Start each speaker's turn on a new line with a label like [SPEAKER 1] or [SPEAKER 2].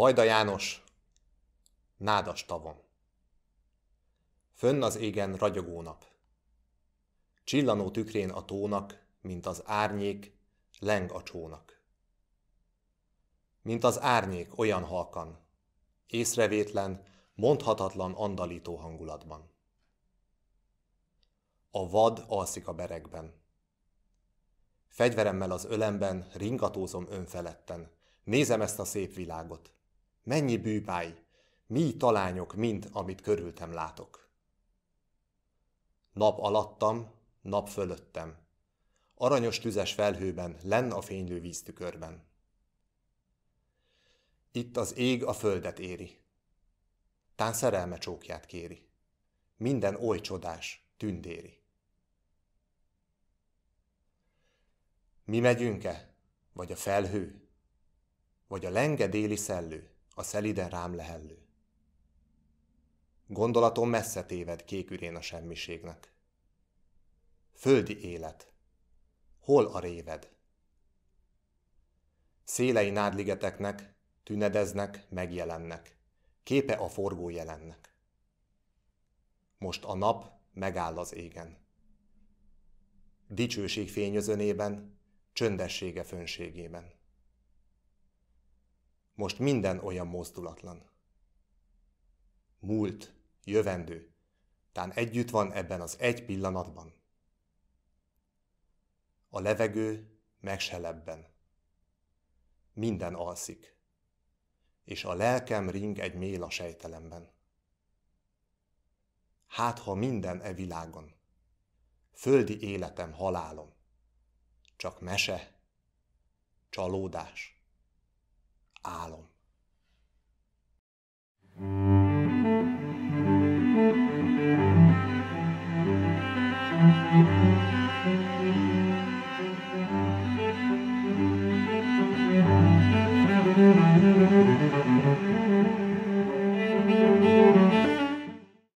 [SPEAKER 1] Vajda János, nádas tavon. Fönn az égen ragyogó nap. Csillanó tükrén a tónak, mint az árnyék, leng a csónak. Mint az árnyék olyan halkan, észrevétlen, mondhatatlan andalító hangulatban. A vad alszik a berekben. Fegyveremmel az ölemben, ringatózom önfeletten, nézem ezt a szép világot. Mennyi bűbáj, mi talányok mind, amit körültem látok. Nap alattam, nap fölöttem. Aranyos tüzes felhőben, lenn a fénylő víztükörben. Itt az ég a földet éri. Tán szerelme csókját kéri. Minden oly csodás, tündéri. Mi megyünk-e? Vagy a felhő? Vagy a lenge déli szellő? a szeliden rám lehellő. Gondolatom messze téved kékürén a semmiségnek. Földi élet. Hol a réved? Szélei nádligeteknek, tünedeznek, megjelennek. Képe a forgó jelennek. Most a nap megáll az égen. Dicsőség fényözönében, csöndessége fönségében. Most minden olyan mozdulatlan. Múlt, jövendő, tán együtt van ebben az egy pillanatban. A levegő megselebben. Minden alszik. És a lelkem ring egy méla sejtelemben. Hát, ha minden e világon, földi életem halálom, csak mese, csalódás. álom. Thank